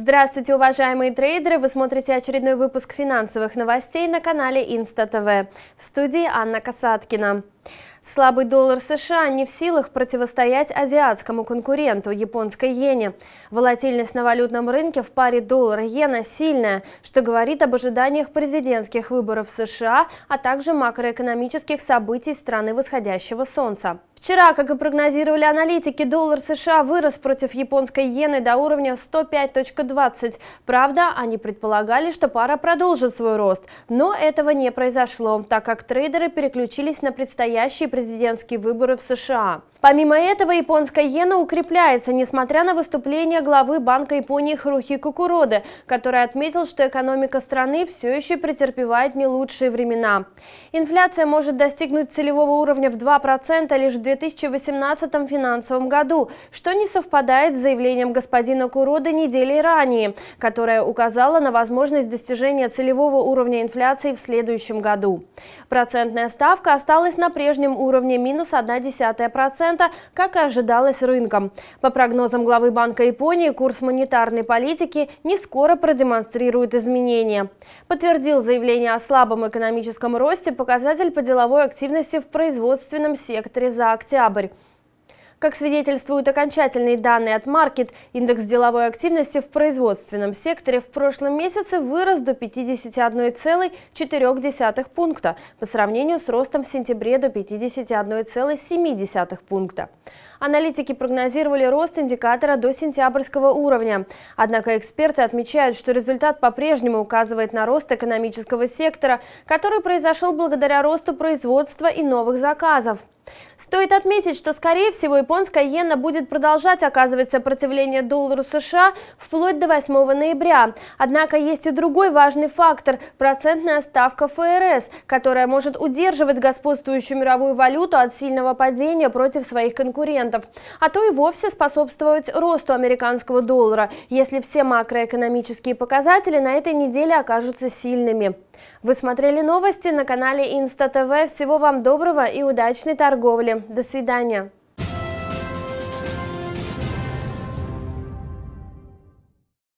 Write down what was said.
Здравствуйте, уважаемые трейдеры! Вы смотрите очередной выпуск финансовых новостей на канале Инста ТВ. В студии Анна Касаткина. Слабый доллар США не в силах противостоять азиатскому конкуренту – японской иене. Волатильность на валютном рынке в паре доллар-иена сильная, что говорит об ожиданиях президентских выборов в США, а также макроэкономических событий страны восходящего солнца. Вчера, как и прогнозировали аналитики, доллар США вырос против японской иены до уровня 105.20. Правда, они предполагали, что пара продолжит свой рост. Но этого не произошло, так как трейдеры переключились на предстоящие президентские выборы в США. Помимо этого, японская иена укрепляется, несмотря на выступление главы Банка Японии Харухи Кукуроды, который отметил, что экономика страны все еще претерпевает не лучшие времена. Инфляция может достигнуть целевого уровня в 2% лишь в 2018 финансовом году, что не совпадает с заявлением господина Куроды недели ранее, которая указала на возможность достижения целевого уровня инфляции в следующем году. Процентная ставка осталась на прежнем уровне минус 0,1%. 0,5%, как и ожидалось рынком. По прогнозам главы Банка Японии, курс монетарной политики не скоро продемонстрирует изменения. Подтвердил заявление о слабом экономическом росте показатель по деловой активности в производственном секторе за октябрь. Как свидетельствуют окончательные данные от Market, индекс деловой активности в производственном секторе в прошлом месяце вырос до 51,4 пункта по сравнению с ростом в сентябре до 51,7 пункта. Аналитики прогнозировали рост индикатора до сентябрьского уровня. Однако эксперты отмечают, что результат по-прежнему указывает на рост экономического сектора, который произошел благодаря росту производства и новых заказов. Стоит отметить, что, скорее всего, японская иена будет продолжать оказывать сопротивление доллару США вплоть до 8 ноября. Однако есть и другой важный фактор – процентная ставка ФРС, которая может удерживать господствующую мировую валюту от сильного падения против своих конкурентов, а то и вовсе способствовать росту американского доллара, если все макроэкономические показатели на этой неделе окажутся сильными. Вы смотрели новости на канале Инста ТВ. Всего вам доброго и удачной торговли! торговли. До свидания.